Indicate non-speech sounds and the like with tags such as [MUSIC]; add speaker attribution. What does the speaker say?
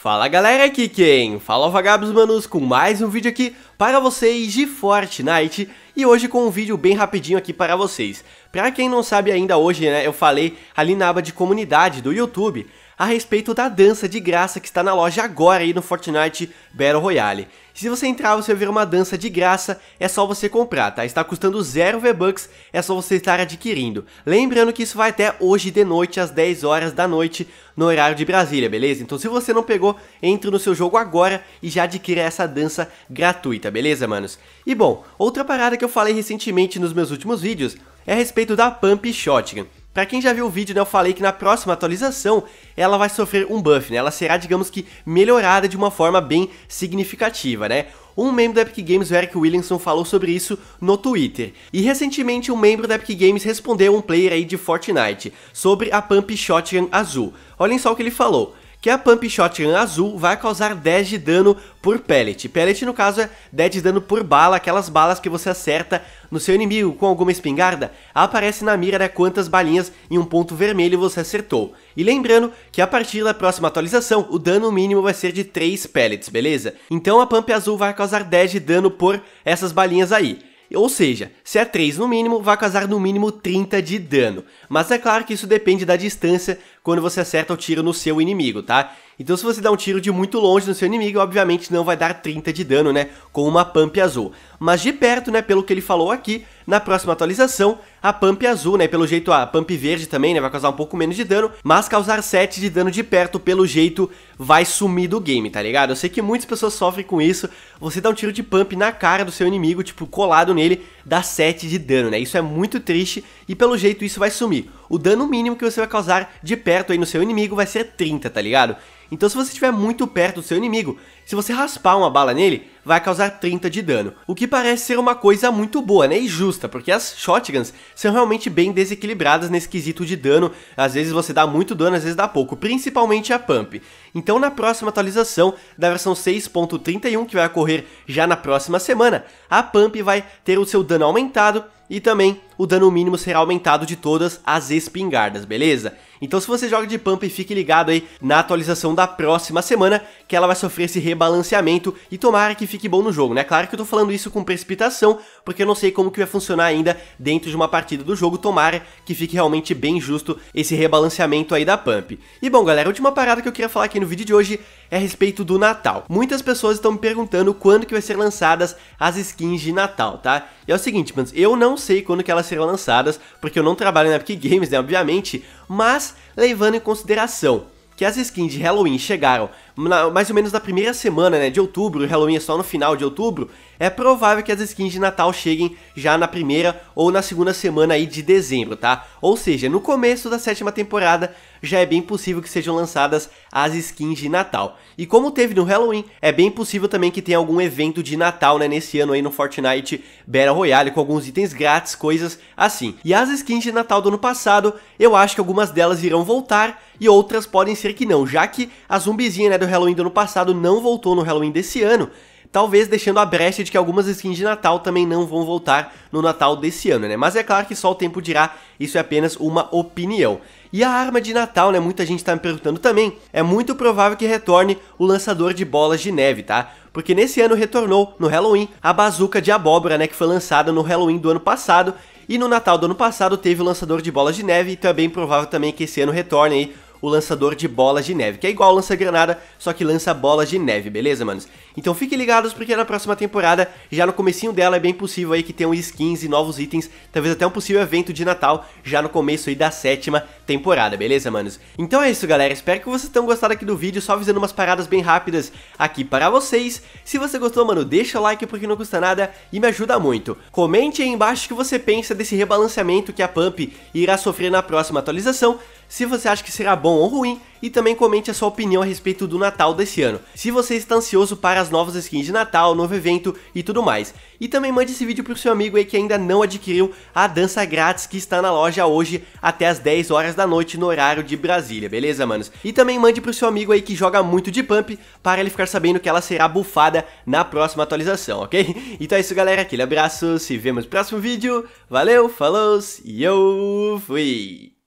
Speaker 1: Fala galera, aqui quem? Fala Vagabos Manos com mais um vídeo aqui para vocês de Fortnite e hoje com um vídeo bem rapidinho aqui para vocês. Para quem não sabe ainda hoje, né, eu falei ali na aba de comunidade do YouTube a respeito da dança de graça que está na loja agora aí no Fortnite Battle Royale. Se você entrar, você vai ver uma dança de graça, é só você comprar, tá? Está custando 0 V-Bucks, é só você estar adquirindo. Lembrando que isso vai até hoje de noite, às 10 horas da noite, no horário de Brasília, beleza? Então se você não pegou, entre no seu jogo agora e já adquira essa dança gratuita, beleza, manos? E bom, outra parada que eu falei recentemente nos meus últimos vídeos é a respeito da Pump Shotgun. Para quem já viu o vídeo, né, eu falei que na próxima atualização ela vai sofrer um buff, né? Ela será, digamos que, melhorada de uma forma bem significativa, né? Um membro da Epic Games, o Eric Williamson, falou sobre isso no Twitter. E recentemente um membro da Epic Games respondeu um player aí de Fortnite sobre a Pump Shotgun azul. Olhem só o que ele falou que a Pump Shotgun azul vai causar 10 de dano por pellet. Pellet, no caso, é 10 de dano por bala, aquelas balas que você acerta no seu inimigo com alguma espingarda, aparece na mira né, quantas balinhas em um ponto vermelho você acertou. E lembrando que a partir da próxima atualização, o dano mínimo vai ser de 3 pellets, beleza? Então a Pump azul vai causar 10 de dano por essas balinhas aí. Ou seja, se é 3 no mínimo, vai causar no mínimo 30 de dano. Mas é claro que isso depende da distância quando você acerta o tiro no seu inimigo, tá? Então se você dá um tiro de muito longe no seu inimigo, obviamente não vai dar 30 de dano, né, com uma pump azul. Mas de perto, né, pelo que ele falou aqui, na próxima atualização, a pump azul, né, pelo jeito a pump verde também, né, vai causar um pouco menos de dano, mas causar 7 de dano de perto, pelo jeito, vai sumir do game, tá ligado? Eu sei que muitas pessoas sofrem com isso, você dá um tiro de pump na cara do seu inimigo, tipo, colado nele, dá 7 de dano, né, isso é muito triste e pelo jeito isso vai sumir o dano mínimo que você vai causar de perto aí no seu inimigo vai ser 30, tá ligado? Então se você estiver muito perto do seu inimigo, se você raspar uma bala nele, vai causar 30 de dano. O que parece ser uma coisa muito boa, né? E justa, porque as shotguns são realmente bem desequilibradas nesse quesito de dano. Às vezes você dá muito dano, às vezes dá pouco, principalmente a pump. Então na próxima atualização da versão 6.31, que vai ocorrer já na próxima semana, a pump vai ter o seu dano aumentado e também o dano mínimo será aumentado de todas as espingardas, beleza? Então se você joga de Pump, fique ligado aí na atualização da próxima semana, que ela vai sofrer esse rebalanceamento e tomara que fique bom no jogo, né? Claro que eu tô falando isso com precipitação, porque eu não sei como que vai funcionar ainda dentro de uma partida do jogo, tomara que fique realmente bem justo esse rebalanceamento aí da Pump. E bom, galera, a última parada que eu queria falar aqui no vídeo de hoje é a respeito do Natal. Muitas pessoas estão me perguntando quando que vai ser lançadas as skins de Natal, tá? E é o seguinte, mano, eu não sei quando que elas serão lançadas, porque eu não trabalho na Epic Games, né, obviamente, mas levando em consideração que as skins de Halloween chegaram na, mais ou menos na primeira semana né, de outubro, o Halloween é só no final de outubro, é provável que as skins de Natal cheguem já na primeira ou na segunda semana aí de dezembro, tá? Ou seja, no começo da sétima temporada já é bem possível que sejam lançadas as skins de Natal. E como teve no Halloween, é bem possível também que tenha algum evento de Natal, né, nesse ano aí no Fortnite Battle Royale, com alguns itens grátis, coisas assim. E as skins de Natal do ano passado, eu acho que algumas delas irão voltar e outras podem ser que não, já que a zumbizinha, né, do Halloween do ano passado não voltou no Halloween desse ano, talvez deixando a brecha de que algumas skins de Natal também não vão voltar no Natal desse ano, né? Mas é claro que só o tempo dirá, isso é apenas uma opinião. E a arma de Natal, né? Muita gente tá me perguntando também. É muito provável que retorne o lançador de bolas de neve, tá? Porque nesse ano retornou, no Halloween, a bazuca de abóbora, né? Que foi lançada no Halloween do ano passado. E no Natal do ano passado teve o lançador de bolas de neve, então é bem provável também que esse ano retorne aí o lançador de bolas de neve, que é igual lança-granada, só que lança bolas de neve, beleza, manos? Então fiquem ligados porque na próxima temporada, já no comecinho dela, é bem possível aí que tenham skins e novos itens, talvez até um possível evento de Natal, já no começo aí da sétima temporada, beleza, manos? Então é isso, galera, espero que vocês tenham gostado aqui do vídeo, só avisando umas paradas bem rápidas aqui para vocês. Se você gostou, mano, deixa o like porque não custa nada e me ajuda muito. Comente aí embaixo o que você pensa desse rebalanceamento que a Pump irá sofrer na próxima atualização, se você acha que será bom ou ruim e também comente a sua opinião a respeito do Natal desse ano. Se você está ansioso para as novas skins de Natal, novo evento e tudo mais. E também mande esse vídeo para o seu amigo aí que ainda não adquiriu a dança grátis que está na loja hoje até as 10 horas da noite no horário de Brasília, beleza, manos? E também mande para o seu amigo aí que joga muito de pump para ele ficar sabendo que ela será bufada na próxima atualização, ok? [LAUGHS] Então é isso, galera. Aquele abraço, se vemos no próximo vídeo. Valeu, falou e eu fui!